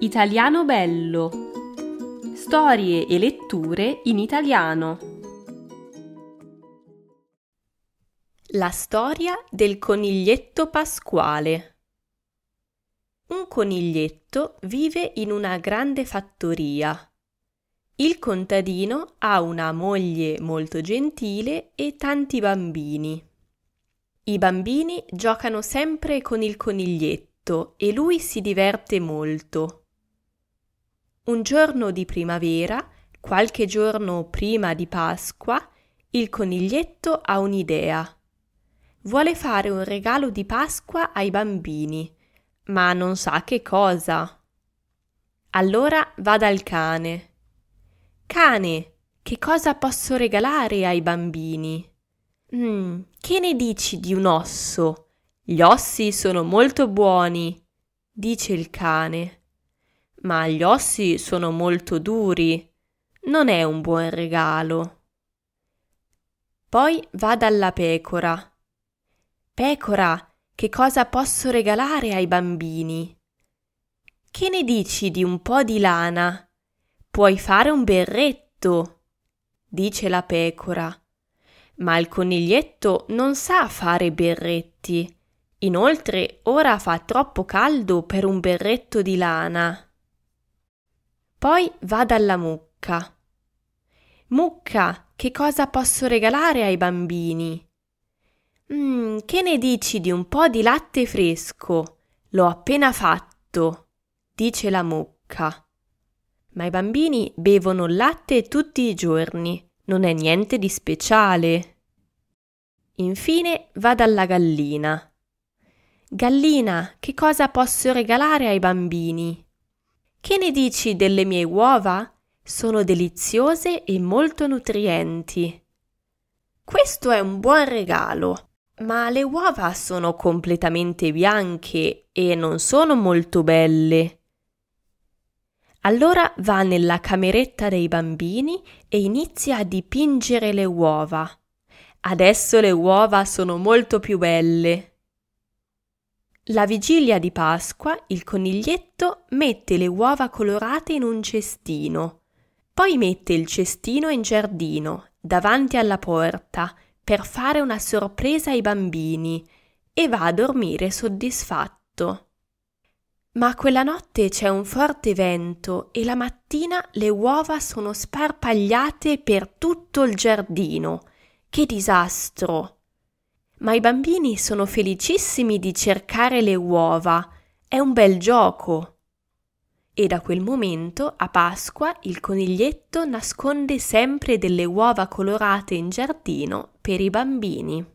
Italiano Bello. Storie e letture in italiano. La storia del coniglietto pasquale. Un coniglietto vive in una grande fattoria. Il contadino ha una moglie molto gentile e tanti bambini. I bambini giocano sempre con il coniglietto e lui si diverte molto. Un giorno di primavera, qualche giorno prima di Pasqua, il coniglietto ha un'idea. Vuole fare un regalo di Pasqua ai bambini, ma non sa che cosa. Allora va dal cane. Cane, che cosa posso regalare ai bambini? Mm, che ne dici di un osso? Gli ossi sono molto buoni, dice il cane ma gli ossi sono molto duri. Non è un buon regalo. Poi va dalla pecora. Pecora, che cosa posso regalare ai bambini? Che ne dici di un po' di lana? Puoi fare un berretto, dice la pecora. Ma il coniglietto non sa fare berretti. Inoltre ora fa troppo caldo per un berretto di lana. Poi va dalla mucca. Mucca, che cosa posso regalare ai bambini? Mm, che ne dici di un po' di latte fresco? L'ho appena fatto, dice la mucca. Ma i bambini bevono latte tutti i giorni, non è niente di speciale. Infine va dalla gallina. Gallina, che cosa posso regalare ai bambini? Che ne dici delle mie uova? Sono deliziose e molto nutrienti. Questo è un buon regalo, ma le uova sono completamente bianche e non sono molto belle. Allora va nella cameretta dei bambini e inizia a dipingere le uova. Adesso le uova sono molto più belle. La vigilia di Pasqua il coniglietto mette le uova colorate in un cestino, poi mette il cestino in giardino, davanti alla porta, per fare una sorpresa ai bambini e va a dormire soddisfatto. Ma quella notte c'è un forte vento e la mattina le uova sono sparpagliate per tutto il giardino. Che disastro! Ma i bambini sono felicissimi di cercare le uova. È un bel gioco. E da quel momento, a Pasqua, il coniglietto nasconde sempre delle uova colorate in giardino per i bambini.